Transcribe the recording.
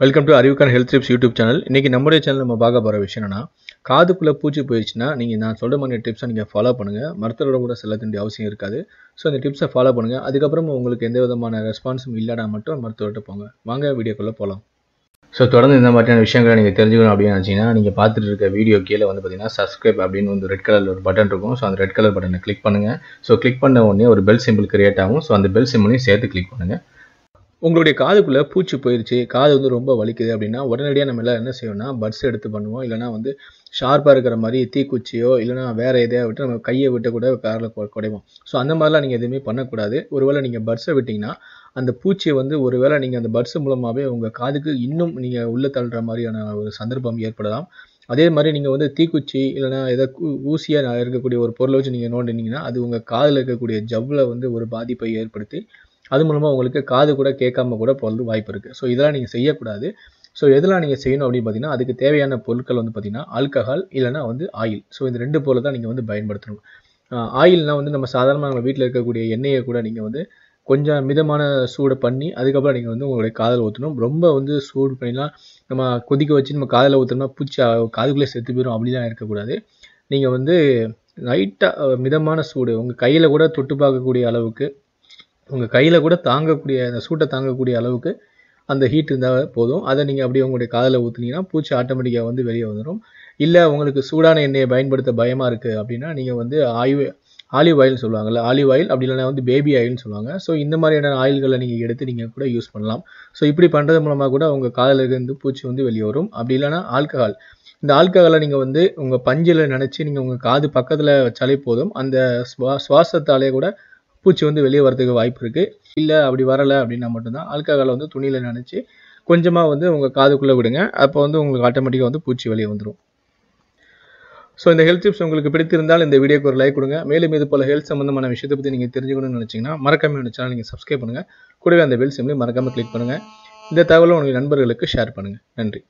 welcome to அறிவுக்கான health tips YouTube channel இன்றைக்கி நம்முடைய சேனல் நம்ம பார்க்க போகிற விஷயம் என்னன்னா காதுக்குள்ளே பூச்சி போயிடுச்சுன்னா நீங்கள் நான் சொல்கிற மாதிரி டிப்ஸை நீங்கள் ஃபாலோ பண்ணுங்கள் மருத்துவரோட கூட செல்ல வேண்டிய அவசியம் இருக்காது ஸோ இந்த டிப்ஸை ஃபாலோ பண்ணுங்கள் அதுக்கப்புறம் உங்களுக்கு எந்த விதமான ரெஸ்பான்ஸும் இல்லைனா மட்டும் மருத்துவர்கிட்ட போங்க வாங்க வீடியோக்குள்ளே போகலாம் ஸோ தொடர்ந்து இந்த மாதிரியான விஷயங்களை நீங்கள் தெரிஞ்சுக்கணும் அப்படின்னு நினச்சிங்கன்னா நீங்கள் பார்த்துட்டு இருக்க வீடியோ கீழே வந்து பார்த்தீங்கன்னா சப்ஸ்கிரைப் அப்படின்னு வந்து ரெட் கலர் ஒரு பட்டன் இருக்கும் ஸோ அந்த ரெட் கலர் பட்டனை கிளிக் பண்ணுங்கள் ஸோ கிளிக் பண்ண உடனே ஒரு பெல் சிம்பிள் கிரியேட் ஆகும் ஸோ அந்த பெல் சிம்பிளையும் சேர்த்து கிளிக் பண்ணுங்கள் உங்களுடைய காதுக்குள்ளே பூச்சி போயிடுச்சு காது வந்து ரொம்ப வலிக்குது அப்படின்னா உடனடியாக நம்ம எல்லாம் என்ன செய்யணும்னா பட்ஸ் எடுத்து பண்ணுவோம் இல்லைனா வந்து ஷார்ப்பாக இருக்கிற மாதிரி தீக்குச்சியோ இல்லைனா வேறு எதையா விட்டு நம்ம கையை விட்டு கூட காரில் குடைவோம் ஸோ அந்த மாதிரிலாம் நீங்கள் எதுவுமே பண்ணக்கூடாது ஒருவேளை நீங்கள் பட்ஸை விட்டிங்கன்னா அந்த பூச்சியை வந்து ஒருவேளை நீங்கள் அந்த பட்ஸ் மூலமாகவே உங்கள் காதுக்கு இன்னும் நீங்கள் உள்ளே தள்ளுற மாதிரியான ஒரு சந்தர்ப்பம் ஏற்படலாம் அதே மாதிரி நீங்கள் வந்து தீக்குச்சி இல்லைனா ஏதோ ஊசியாக இருக்கக்கூடிய ஒரு பொருளை வச்சு நீங்கள் நோண்டினீங்கன்னா அது உங்கள் காதில் இருக்கக்கூடிய ஜவ்வில் வந்து ஒரு பாதிப்பை ஏற்படுத்தி அது மூலமாக உங்களுக்கு காது கூட கேட்காம கூட போகிறது வாய்ப்பு இருக்குது ஸோ இதெல்லாம் நீங்கள் செய்யக்கூடாது ஸோ இதெல்லாம் நீங்கள் செய்யணும் அப்படின்னு பார்த்தீங்கன்னா அதுக்கு தேவையான பொருட்கள் வந்து பார்த்தீங்கன்னா ஆல்கஹால் இல்லைனா வந்து ஆயில் ஸோ இந்த ரெண்டு பொருளை தான் நீங்கள் வந்து பயன்படுத்தணும் ஆயில்னால் வந்து நம்ம சாதாரணமாக நம்ம வீட்டில் இருக்கக்கூடிய எண்ணெயை கூட நீங்கள் வந்து கொஞ்சம் மிதமான சூடு பண்ணி அதுக்கப்புறம் நீங்கள் வந்து உங்களுடைய காதில் ஊற்றணும் ரொம்ப வந்து சூடு பண்ணிலாம் நம்ம கொதிக்க வச்சு நம்ம காதில் ஊற்றணும்னா பூச்சி காதுக்குள்ளே செத்து போயிடும் அப்படிலாம் இருக்கக்கூடாது நீங்கள் வந்து லைட்டாக மிதமான சூடு உங்கள் கையில் கூட தொட்டு பார்க்கக்கூடிய அளவுக்கு உங்கள் கையில் கூட தாங்கக்கூடிய அந்த சூட்டை தாங்கக்கூடிய அளவுக்கு அந்த ஹீட் இருந்தால் போதும் அதை நீங்கள் அப்படியே உங்களுடைய காதில் ஊற்றுனீங்கன்னா பூச்சி ஆட்டோமேட்டிக்காக வந்து வெளியே வந்துடும் இல்லை உங்களுக்கு சூடான எண்ணெயை பயன்படுத்த பயமாக இருக்குது அப்படின்னா நீங்கள் வந்து ஆயு ஆலிவ் ஆயில்னு சொல்லுவாங்கல்ல ஆலிவ் ஆயில் அப்படி இல்லைனா வந்து பேபி ஆயில்னு சொல்லுவாங்க ஸோ இந்த மாதிரியான ஆயில்களை நீங்கள் எடுத்து நீங்கள் கூட யூஸ் பண்ணலாம் ஸோ இப்படி பண்ணுறது மூலமாக கூட உங்கள் காதில் இருந்து பூச்சி வந்து வெளியே வரும் அப்படி இல்லைனா ஆல்கஹால் இந்த ஆல்கஹாலை நீங்கள் வந்து உங்கள் பஞ்சில் நினச்சி நீங்கள் உங்கள் காது பக்கத்தில் வச்சாலே போதும் அந்த சுவா சுவாசத்தாலே கூட பூச்சி வந்து வெளியே வரதுக்கு வாய்ப்பு இருக்குது இல்லை அப்படி வரலை அப்படின்னா மட்டும்தான் ஆல்கஹாலை வந்து துணியில் நினச்சி கொஞ்சமாக வந்து உங்கள் காதுக்குள்ளே விடுங்க அப்போ வந்து உங்களுக்கு ஆட்டோமேட்டிக்காக வந்து பூச்சி வெளியே வந்துடும் ஸோ இந்த ஹெல்த் டிப்ஸ் உங்களுக்கு பிடித்திருந்தால் இந்த வீடியோக்கு ஒரு லைக் கொடுங்க மேலும் இது போல் ஹெல்த் சம்மந்தமான விஷயத்தை பற்றி நீங்கள் தெரிஞ்சுக்கணும்னு நினச்சிங்கன்னா மறக்காம என்னோட சேனல் நீங்கள் சப்ஸ்கிரைப் பண்ணுங்கள் கூடவே அந்த பெல் சிம்லையும் மறக்காமல் கிளிக் பண்ணுங்கள் இந்த தகவலை உங்கள் நண்பர்களுக்கு ஷேர் பண்ணுங்கள் நன்றி